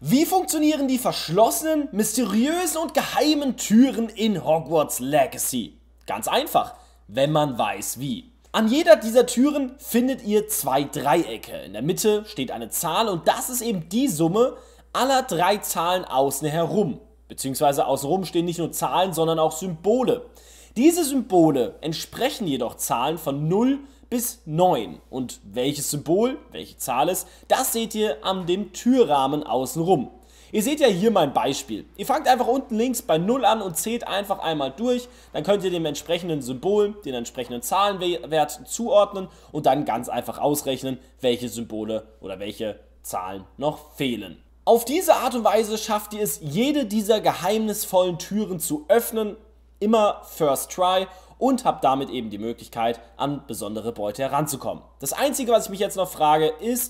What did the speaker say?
Wie funktionieren die verschlossenen, mysteriösen und geheimen Türen in Hogwarts Legacy? Ganz einfach, wenn man weiß wie. An jeder dieser Türen findet ihr zwei Dreiecke. In der Mitte steht eine Zahl und das ist eben die Summe aller drei Zahlen außen herum. Beziehungsweise außen außenrum stehen nicht nur Zahlen, sondern auch Symbole. Diese Symbole entsprechen jedoch Zahlen von 0 bis 9. Und welches Symbol, welche Zahl ist, das seht ihr an dem Türrahmen außenrum. Ihr seht ja hier mein Beispiel. Ihr fangt einfach unten links bei 0 an und zählt einfach einmal durch. Dann könnt ihr dem entsprechenden Symbol den entsprechenden Zahlenwert zuordnen und dann ganz einfach ausrechnen, welche Symbole oder welche Zahlen noch fehlen. Auf diese Art und Weise schafft ihr es, jede dieser geheimnisvollen Türen zu öffnen immer First Try und habe damit eben die Möglichkeit, an besondere Beute heranzukommen. Das Einzige, was ich mich jetzt noch frage, ist,